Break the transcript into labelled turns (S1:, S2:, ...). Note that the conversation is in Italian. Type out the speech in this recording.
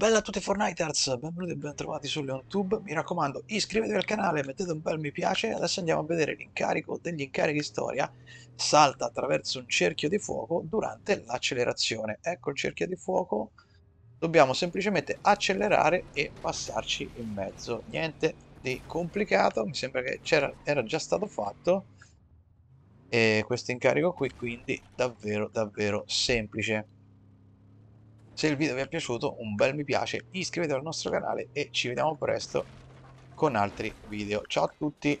S1: Bella a tutti Fortniters, benvenuti e bentrovati su LeonTube. Mi raccomando, iscrivetevi al canale, mettete un bel mi piace. Adesso andiamo a vedere l'incarico degli incarichi storia. Salta attraverso un cerchio di fuoco durante l'accelerazione. Ecco il cerchio di fuoco. Dobbiamo semplicemente accelerare e passarci in mezzo. Niente di complicato, mi sembra che era già stato fatto. questo incarico qui, quindi davvero davvero semplice. Se il video vi è piaciuto un bel mi piace, iscrivetevi al nostro canale e ci vediamo presto con altri video. Ciao a tutti!